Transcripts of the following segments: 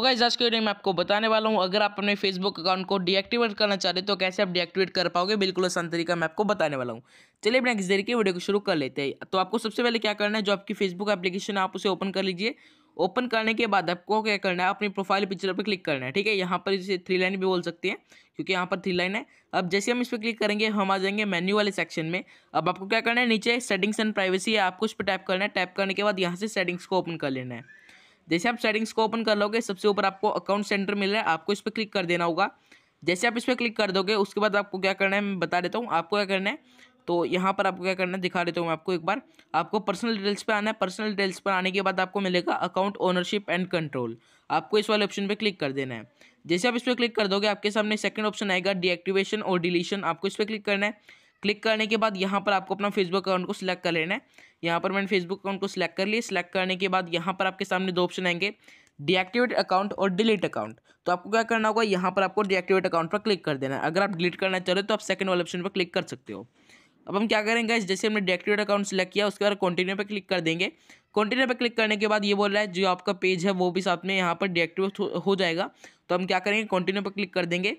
तो गाइज आज के वीडियो में आपको बताने वाला हूँ अगर आप अपने फेसबुक अकाउंट को डीएक्टिवेट करना चाहते तो कैसे आप डीएक्टिवेट कर पाओगे बिल्कुल आसान तरीका मैं आपको बताने वाला हूँ चलिए नेक्स्ट देर के वीडियो को शुरू कर लेते हैं तो आपको सबसे पहले क्या करना है जो आपकी फेसबुक एप्लीकेशन है आप उसे ओपन कर लीजिए ओपन करने के बाद आपको क्या करना है अपनी प्रोफाइल पिक्चर पर क्लिक करना है ठीक है यहाँ पर इसे थ्री लाइन भी बोल सकते हैं क्योंकि यहाँ पर थ्री लाइन है अब जैसे हम इस पर क्लिक करेंगे हम आ जाएंगे मेन्यू वाले सेक्शन में अब आपको क्या करना है नीचे सेटिंग्स एंड प्राइवेसी है आपको उस पर टैप करना है टैप करने के बाद यहाँ से सेटिंग्स को ओपन कर लेना है जैसे आप सेटिंग्स को ओपन कर लोगे सबसे ऊपर आपको अकाउंट सेंटर मिल रहा है आपको इस पर क्लिक कर देना होगा जैसे आप इस पर क्लिक कर दोगे उसके बाद आपको क्या करना है मैं बता देता हूँ आपको क्या करना है तो यहाँ पर आपको क्या करना है दिखा देता हूँ मैं आपको एक बार आपको पर्सनल डिटेल्स पर आना है पर्सनल डिटेल्स पर आने के बाद आपको मिलेगा अकाउंट ओनरशिप एंड कंट्रोल आपको इस वाले ऑप्शन पर क्लिक कर देना है जैसे आप इस पर क्लिक कर दोगे आपके सामने सेकंड ऑप्शन आएगा डीएक्टिवेशन और डिलीशन आपको इस पर क्लिक करना है क्लिक करने के बाद यहाँ पर आपको अपना फेसबुक अकाउंट को सिलेक्ट कर लेना है यहाँ पर मैंने फेसबुक अकाउंट को सिलेक्ट कर लिया सिलेक्ट करने के बाद यहाँ पर आपके सामने दो ऑप्शन आएंगे डीएक्टिवेट अकाउंट और डिलीट अकाउंट तो आपको क्या करना होगा यहाँ पर आपको डीएक्टिवेट अकाउंट पर क्लिक कर देना है अगर आप डिलीट करना चाह रहे हो तो आप सेकंड वाले ऑप्शन पर क्लिक कर सकते हो अब हम क्या करेंगे जैसे हमने डीएक्टिवेट अकाउंट सेलेक्ट किया उसके बाद कंटिन्यू पर क्लिक कर देंगे कंटिन्यू पर क्लिक करने के बाद ये बोल रहा है जो आपका पेज है वो भी साथ में यहाँ पर डीएक्टिवेट हो जाएगा तो हम क्या करेंगे कंटिन्यू पर क्लिक कर देंगे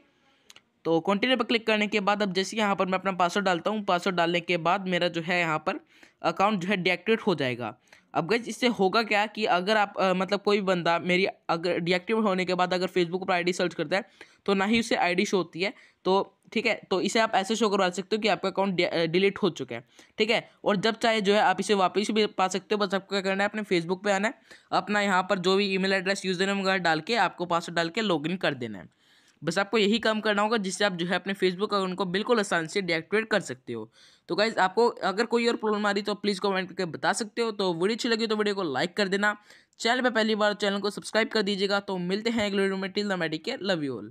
तो कंटिन्यू पर क्लिक करने के बाद अब जैसे यहाँ पर मैं अपना पासवर्ड डालता हूँ पासवर्ड डालने के बाद मेरा जो है यहाँ पर अकाउंट जो है डिएक्टिवेट हो जाएगा अब गज इससे होगा क्या कि अगर आप आ, मतलब कोई बंदा मेरी अगर डिएक्टिवेट होने के बाद अगर फेसबुक पर आईडी सर्च करता है तो ना ही उसे आईडी शो होती है तो ठीक है तो इसे आप ऐसे शो करवा सकते हो कि आपका अकाउंट डिलीट हो चुका है ठीक है और जब चाहे जो है आप इसे वापस भी पा सकते हो बस आपको क्या करना है अपने फेसबुक पे आना है अपना यहाँ पर जो भी ईमेल एड्रेस यूजर नेम वगैरह डाल के आपको पासवर्ड डाल के लॉग कर देना है बस आपको यही काम करना होगा जिससे आप जो है अपने फेसबुक अकाउंट को बिल्कुल आसान से डीएक्टिवेट कर सकते हो तो गाइज आपको अगर कोई और प्रॉब्लम आ रही तो प्लीज़ कमेंट करके बता सकते हो तो वीडियो अच्छी लगी तो वीडियो को लाइक कर देना चैनल पर पहली बार चैनल तो को सब्सक्राइब कर दीजिएगा तो मिलते हैं अगले वीडियो में till the Medicare love you all